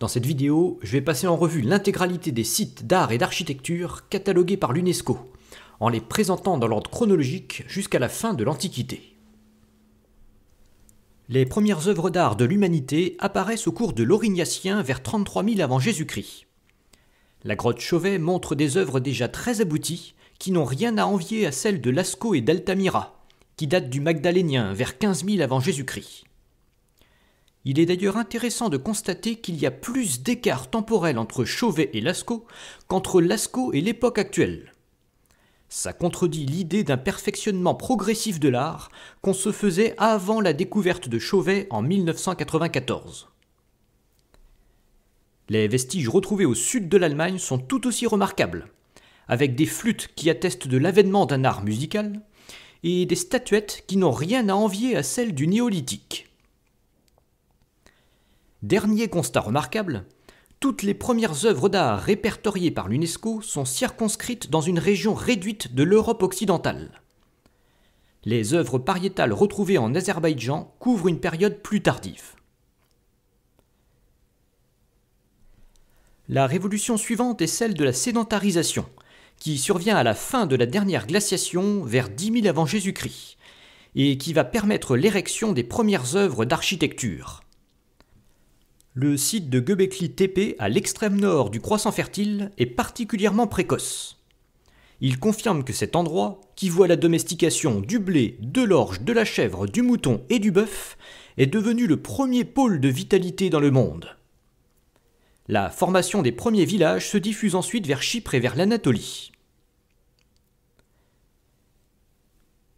Dans cette vidéo, je vais passer en revue l'intégralité des sites d'art et d'architecture catalogués par l'UNESCO, en les présentant dans l'ordre chronologique jusqu'à la fin de l'Antiquité. Les premières œuvres d'art de l'humanité apparaissent au cours de l'aurignacien, vers 33 000 avant Jésus-Christ. La grotte Chauvet montre des œuvres déjà très abouties qui n'ont rien à envier à celles de Lascaux et d'Altamira, qui datent du Magdalénien vers 15 000 avant Jésus-Christ. Il est d'ailleurs intéressant de constater qu'il y a plus d'écart temporel entre Chauvet et Lascaux qu'entre Lascaux et l'époque actuelle. Ça contredit l'idée d'un perfectionnement progressif de l'art qu'on se faisait avant la découverte de Chauvet en 1994. Les vestiges retrouvés au sud de l'Allemagne sont tout aussi remarquables, avec des flûtes qui attestent de l'avènement d'un art musical et des statuettes qui n'ont rien à envier à celles du néolithique. Dernier constat remarquable, toutes les premières œuvres d'art répertoriées par l'UNESCO sont circonscrites dans une région réduite de l'Europe occidentale. Les œuvres pariétales retrouvées en Azerbaïdjan couvrent une période plus tardive. La révolution suivante est celle de la sédentarisation, qui survient à la fin de la dernière glaciation vers 10 000 avant Jésus-Christ, et qui va permettre l'érection des premières œuvres d'architecture. Le site de Göbekli Tepe, à l'extrême nord du croissant fertile, est particulièrement précoce. Il confirme que cet endroit, qui voit la domestication du blé, de l'orge, de la chèvre, du mouton et du bœuf, est devenu le premier pôle de vitalité dans le monde. La formation des premiers villages se diffuse ensuite vers Chypre et vers l'Anatolie.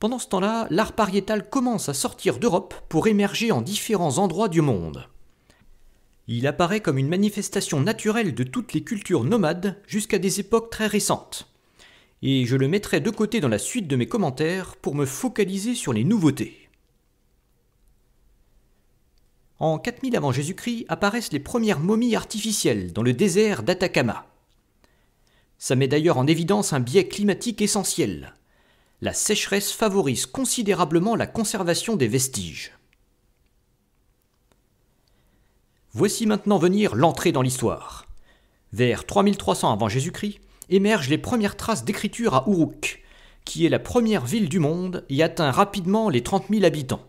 Pendant ce temps-là, l'art pariétal commence à sortir d'Europe pour émerger en différents endroits du monde. Il apparaît comme une manifestation naturelle de toutes les cultures nomades jusqu'à des époques très récentes. Et je le mettrai de côté dans la suite de mes commentaires pour me focaliser sur les nouveautés. En 4000 avant Jésus-Christ apparaissent les premières momies artificielles dans le désert d'Atacama. Ça met d'ailleurs en évidence un biais climatique essentiel. La sécheresse favorise considérablement la conservation des vestiges. Voici maintenant venir l'entrée dans l'histoire. Vers 3300 avant Jésus-Christ, émergent les premières traces d'écriture à Uruk, qui est la première ville du monde et atteint rapidement les 30 000 habitants.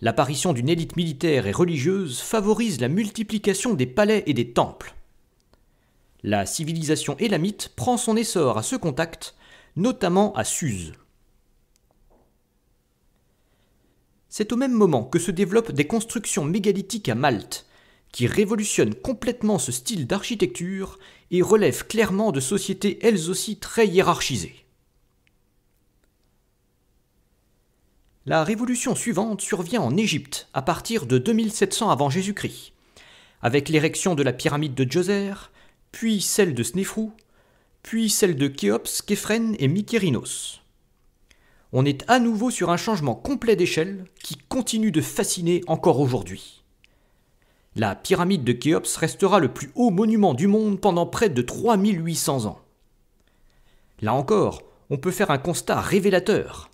L'apparition d'une élite militaire et religieuse favorise la multiplication des palais et des temples. La civilisation élamite prend son essor à ce contact, notamment à Suse. c'est au même moment que se développent des constructions mégalithiques à Malte, qui révolutionnent complètement ce style d'architecture et relèvent clairement de sociétés elles aussi très hiérarchisées. La révolution suivante survient en Égypte à partir de 2700 avant Jésus-Christ, avec l'érection de la pyramide de Djoser, puis celle de Snefrou, puis celle de Khéops, Képhren et Mykérinos on est à nouveau sur un changement complet d'échelle qui continue de fasciner encore aujourd'hui. La pyramide de Khéops restera le plus haut monument du monde pendant près de 3800 ans. Là encore, on peut faire un constat révélateur.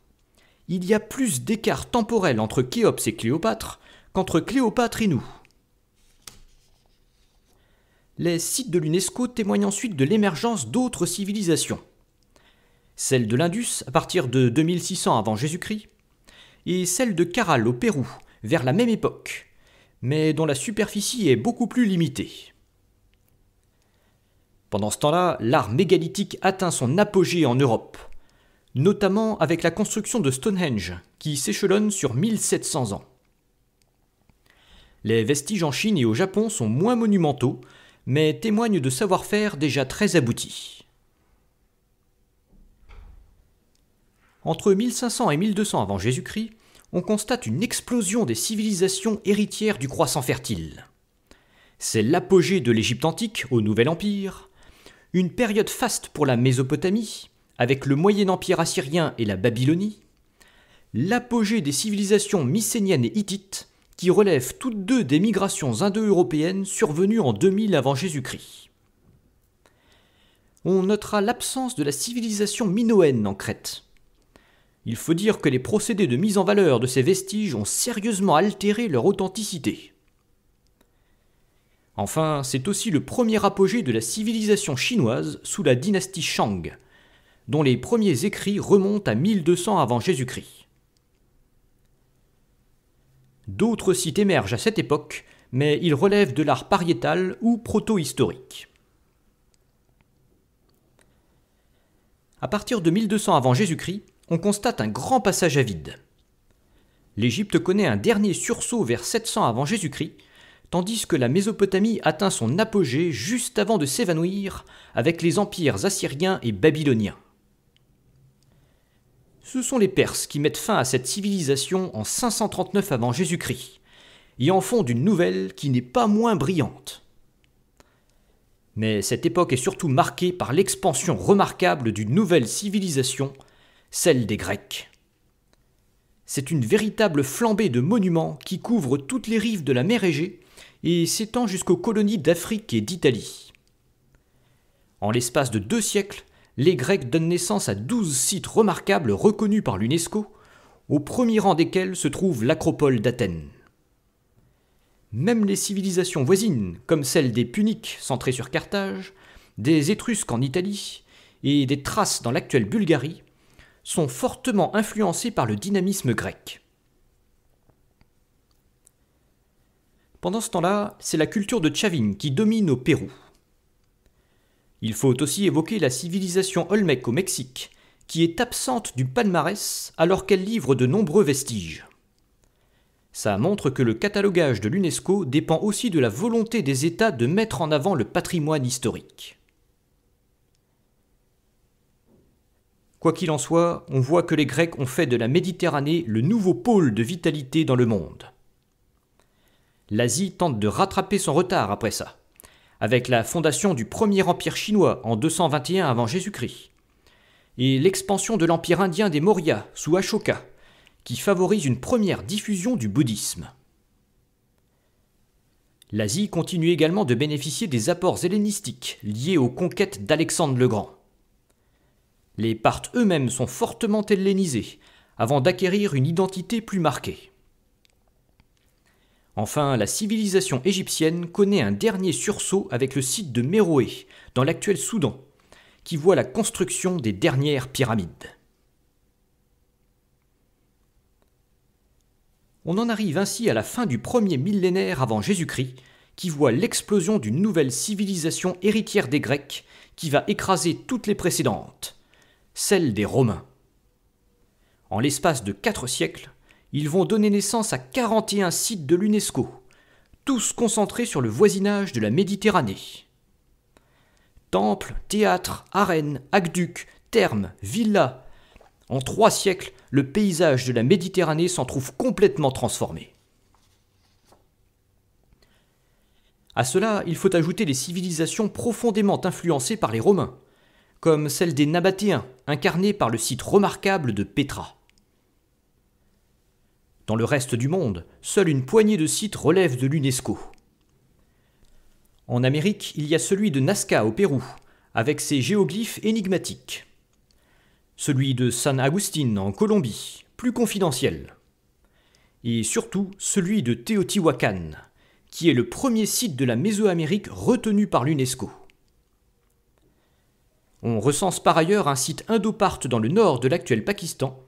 Il y a plus d'écart temporel entre Khéops et Cléopâtre qu'entre Cléopâtre et nous. Les sites de l'UNESCO témoignent ensuite de l'émergence d'autres civilisations celle de l'Indus à partir de 2600 avant Jésus-Christ, et celle de Caral au Pérou vers la même époque, mais dont la superficie est beaucoup plus limitée. Pendant ce temps-là, l'art mégalithique atteint son apogée en Europe, notamment avec la construction de Stonehenge, qui s'échelonne sur 1700 ans. Les vestiges en Chine et au Japon sont moins monumentaux, mais témoignent de savoir-faire déjà très aboutis. entre 1500 et 1200 avant Jésus-Christ, on constate une explosion des civilisations héritières du croissant fertile. C'est l'apogée de l'Égypte antique au Nouvel Empire, une période faste pour la Mésopotamie, avec le Moyen Empire assyrien et la Babylonie, l'apogée des civilisations mycéniennes et hittites, qui relèvent toutes deux des migrations indo-européennes survenues en 2000 avant Jésus-Christ. On notera l'absence de la civilisation minoenne en Crète, il faut dire que les procédés de mise en valeur de ces vestiges ont sérieusement altéré leur authenticité. Enfin, c'est aussi le premier apogée de la civilisation chinoise sous la dynastie Shang, dont les premiers écrits remontent à 1200 avant Jésus-Christ. D'autres sites émergent à cette époque, mais ils relèvent de l'art pariétal ou protohistorique. À partir de 1200 avant Jésus-Christ, on constate un grand passage à vide. L'Égypte connaît un dernier sursaut vers 700 avant Jésus-Christ, tandis que la Mésopotamie atteint son apogée juste avant de s'évanouir avec les empires assyriens et babyloniens. Ce sont les Perses qui mettent fin à cette civilisation en 539 avant Jésus-Christ et en font d'une nouvelle qui n'est pas moins brillante. Mais cette époque est surtout marquée par l'expansion remarquable d'une nouvelle civilisation celle des Grecs. C'est une véritable flambée de monuments qui couvre toutes les rives de la mer Égée et s'étend jusqu'aux colonies d'Afrique et d'Italie. En l'espace de deux siècles, les Grecs donnent naissance à douze sites remarquables reconnus par l'UNESCO, au premier rang desquels se trouve l'acropole d'Athènes. Même les civilisations voisines, comme celle des Puniques centrées sur Carthage, des Étrusques en Italie et des Thraces dans l'actuelle Bulgarie, sont fortement influencés par le dynamisme grec. Pendant ce temps-là, c'est la culture de Chavin qui domine au Pérou. Il faut aussi évoquer la civilisation Olmec au Mexique, qui est absente du palmarès alors qu'elle livre de nombreux vestiges. Ça montre que le catalogage de l'UNESCO dépend aussi de la volonté des États de mettre en avant le patrimoine historique. Quoi qu'il en soit, on voit que les Grecs ont fait de la Méditerranée le nouveau pôle de vitalité dans le monde. L'Asie tente de rattraper son retard après ça, avec la fondation du premier empire chinois en 221 avant Jésus-Christ, et l'expansion de l'empire indien des Maurya sous Ashoka, qui favorise une première diffusion du bouddhisme. L'Asie continue également de bénéficier des apports hellénistiques liés aux conquêtes d'Alexandre le Grand. Les Parthes eux-mêmes sont fortement hellénisés, avant d'acquérir une identité plus marquée. Enfin, la civilisation égyptienne connaît un dernier sursaut avec le site de Méroé, dans l'actuel Soudan, qui voit la construction des dernières pyramides. On en arrive ainsi à la fin du premier millénaire avant Jésus-Christ, qui voit l'explosion d'une nouvelle civilisation héritière des Grecs, qui va écraser toutes les précédentes, celle des Romains. En l'espace de quatre siècles, ils vont donner naissance à 41 sites de l'UNESCO, tous concentrés sur le voisinage de la Méditerranée. Temples, théâtres, arènes, aqueducs, thermes, villas. En trois siècles, le paysage de la Méditerranée s'en trouve complètement transformé. À cela, il faut ajouter les civilisations profondément influencées par les Romains, comme celle des Nabatéens, incarnée par le site remarquable de Petra. Dans le reste du monde, seule une poignée de sites relève de l'UNESCO. En Amérique, il y a celui de Nazca au Pérou, avec ses géoglyphes énigmatiques. Celui de San Agustín en Colombie, plus confidentiel. Et surtout celui de Teotihuacan, qui est le premier site de la Mésoamérique retenu par l'UNESCO. On recense par ailleurs un site indoparte dans le nord de l'actuel Pakistan,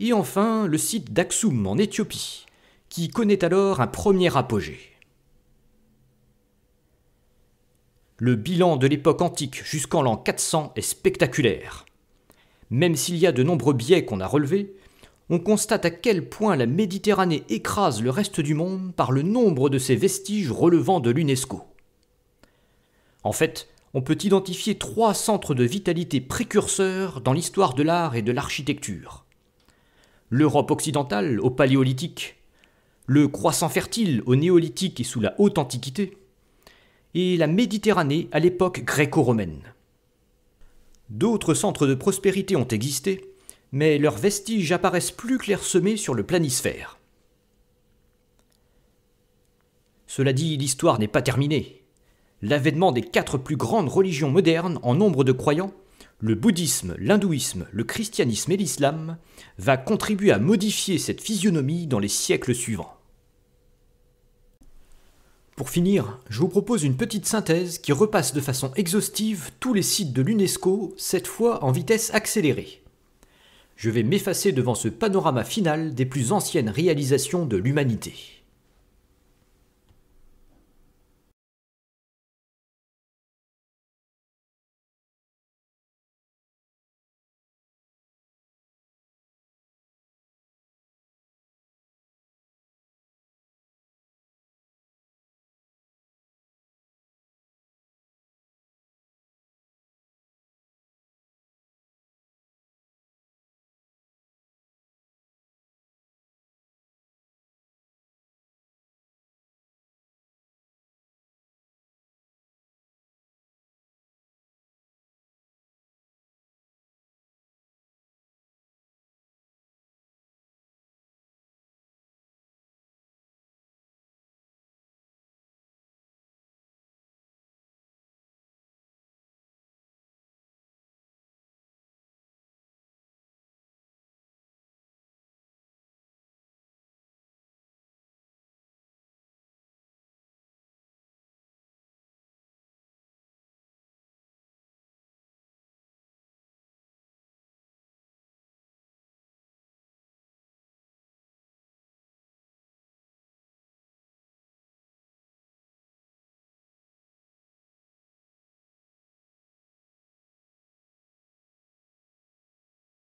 et enfin le site d'Aksum en Éthiopie, qui connaît alors un premier apogée. Le bilan de l'époque antique jusqu'en l'an 400 est spectaculaire. Même s'il y a de nombreux biais qu'on a relevés, on constate à quel point la Méditerranée écrase le reste du monde par le nombre de ses vestiges relevant de l'UNESCO. En fait, on peut identifier trois centres de vitalité précurseurs dans l'histoire de l'art et de l'architecture. L'Europe occidentale au Paléolithique, le croissant fertile au Néolithique et sous la Haute Antiquité, et la Méditerranée à l'époque gréco-romaine. D'autres centres de prospérité ont existé, mais leurs vestiges apparaissent plus clairsemés sur le planisphère. Cela dit, l'histoire n'est pas terminée l'avènement des quatre plus grandes religions modernes en nombre de croyants, le bouddhisme, l'hindouisme, le christianisme et l'islam, va contribuer à modifier cette physionomie dans les siècles suivants. Pour finir, je vous propose une petite synthèse qui repasse de façon exhaustive tous les sites de l'UNESCO, cette fois en vitesse accélérée. Je vais m'effacer devant ce panorama final des plus anciennes réalisations de l'humanité.